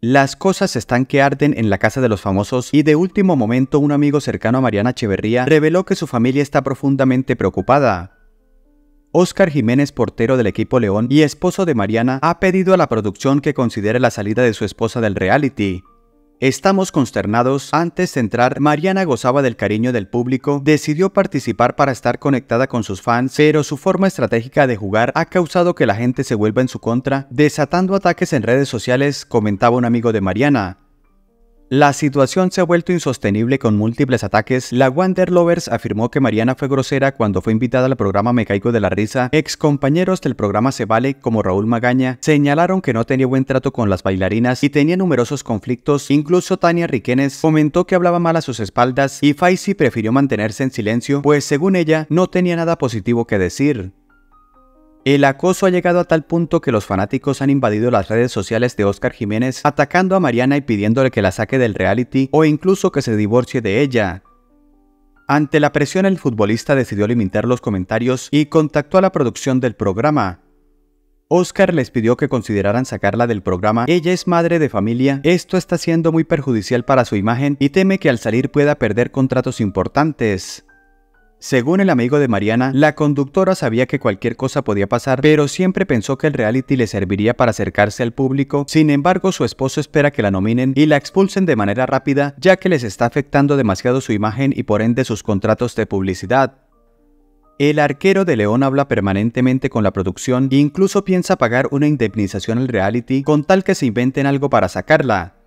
Las cosas están que arden en la casa de los famosos y de último momento un amigo cercano a Mariana Echeverría reveló que su familia está profundamente preocupada. Óscar Jiménez, portero del equipo León y esposo de Mariana, ha pedido a la producción que considere la salida de su esposa del reality. Estamos consternados. Antes de entrar, Mariana gozaba del cariño del público, decidió participar para estar conectada con sus fans, pero su forma estratégica de jugar ha causado que la gente se vuelva en su contra, desatando ataques en redes sociales, comentaba un amigo de Mariana. La situación se ha vuelto insostenible con múltiples ataques. La Wonder Lovers afirmó que Mariana fue grosera cuando fue invitada al programa Me Caigo de la Risa. Ex compañeros del programa Se Vale, como Raúl Magaña, señalaron que no tenía buen trato con las bailarinas y tenía numerosos conflictos. Incluso Tania Riquenes comentó que hablaba mal a sus espaldas y Faisy prefirió mantenerse en silencio, pues según ella no tenía nada positivo que decir. El acoso ha llegado a tal punto que los fanáticos han invadido las redes sociales de Oscar Jiménez atacando a Mariana y pidiéndole que la saque del reality o incluso que se divorcie de ella. Ante la presión el futbolista decidió limitar los comentarios y contactó a la producción del programa. Oscar les pidió que consideraran sacarla del programa, ella es madre de familia, esto está siendo muy perjudicial para su imagen y teme que al salir pueda perder contratos importantes. Según el amigo de Mariana, la conductora sabía que cualquier cosa podía pasar, pero siempre pensó que el reality le serviría para acercarse al público. Sin embargo, su esposo espera que la nominen y la expulsen de manera rápida, ya que les está afectando demasiado su imagen y por ende sus contratos de publicidad. El arquero de León habla permanentemente con la producción e incluso piensa pagar una indemnización al reality con tal que se inventen algo para sacarla.